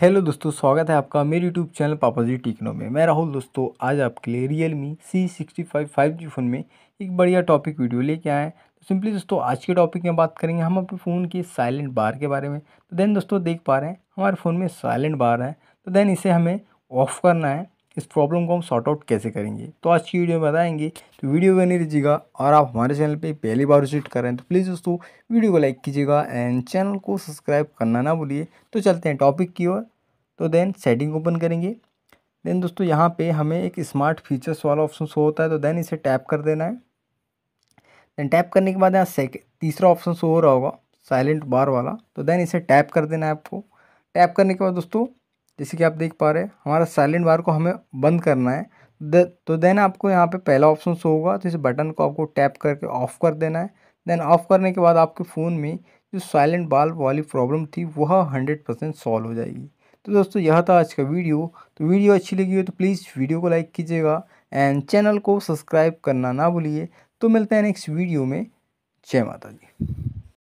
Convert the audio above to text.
hello दोस्तों स्वागत है आपका मेरे यूट्यूब चैनल पापाजी टिकनो में मैं राहुल दोस्तों आज आपके लिए Realme C sixty five five G phone में एक बढ़िया टॉपिक वीडियो लेके आए तो सिंपली दोस्तों आज के टॉपिक में बात करेंगे हम अपने फ़ोन के साइलेंट बार के बारे में तो देन दोस्तों देख पा रहे हैं हमारे फ़ोन में साइलेंट बार है तो देन इसे हमें ऑफ़ करना है इस प्रॉब्लम को हम सॉर्ट आउट कैसे करेंगे तो आज की वीडियो में बताएंगे तो वीडियो बनी रहिएगा और आप हमारे चैनल पे पहली बार विजिट कर रहे हैं तो प्लीज़ दोस्तों वीडियो को लाइक कीजिएगा एंड चैनल को सब्सक्राइब करना ना भूलिए तो चलते हैं टॉपिक की ओर तो देन सेटिंग ओपन करेंगे देन दोस्तों यहाँ पर हमें एक स्मार्ट फीचर्स वाला ऑप्शन शो होता है तो देन इसे टैप कर देना है देन टैप करने के बाद यहाँ सेकेंड तीसरा ऑप्शन शो हो रहा होगा साइलेंट बार वाला तो देन इसे टैप कर देना है आपको टैप करने के बाद दोस्तों जैसे कि आप देख पा रहे हैं हमारा साइलेंट बार को हमें बंद करना है दे, तो देन आपको यहाँ पे पहला ऑप्शन शो होगा तो इस बटन को आपको टैप करके ऑफ़ कर देना है देन ऑफ़ करने के बाद आपके फ़ोन में जो साइलेंट बाल वाली प्रॉब्लम थी वह हंड्रेड परसेंट सॉल्व हो जाएगी तो दोस्तों यह था आज का वीडियो तो वीडियो अच्छी लगी हो तो प्लीज़ वीडियो को लाइक कीजिएगा एंड चैनल को सब्सक्राइब करना ना भूलिए तो मिलते हैं नेक्स्ट वीडियो में जय माता दी